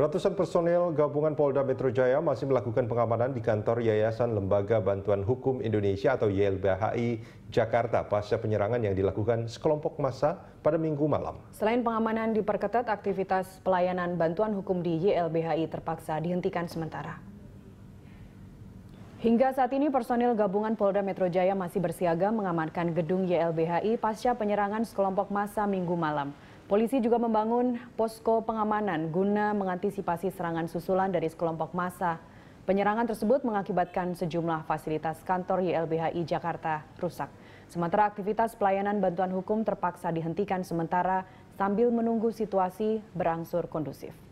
Ratusan personil gabungan Polda Metro Jaya masih melakukan pengamanan di kantor Yayasan Lembaga Bantuan Hukum Indonesia atau YLBHI Jakarta pasca penyerangan yang dilakukan sekelompok massa pada minggu malam. Selain pengamanan diperketat, aktivitas pelayanan bantuan hukum di YLBHI terpaksa dihentikan sementara. Hingga saat ini personil gabungan Polda Metro Jaya masih bersiaga mengamankan gedung YLBHI pasca penyerangan sekelompok massa minggu malam. Polisi juga membangun posko pengamanan guna mengantisipasi serangan susulan dari sekelompok massa. Penyerangan tersebut mengakibatkan sejumlah fasilitas kantor YLBHI Jakarta rusak. Sementara aktivitas pelayanan bantuan hukum terpaksa dihentikan sementara sambil menunggu situasi berangsur kondusif.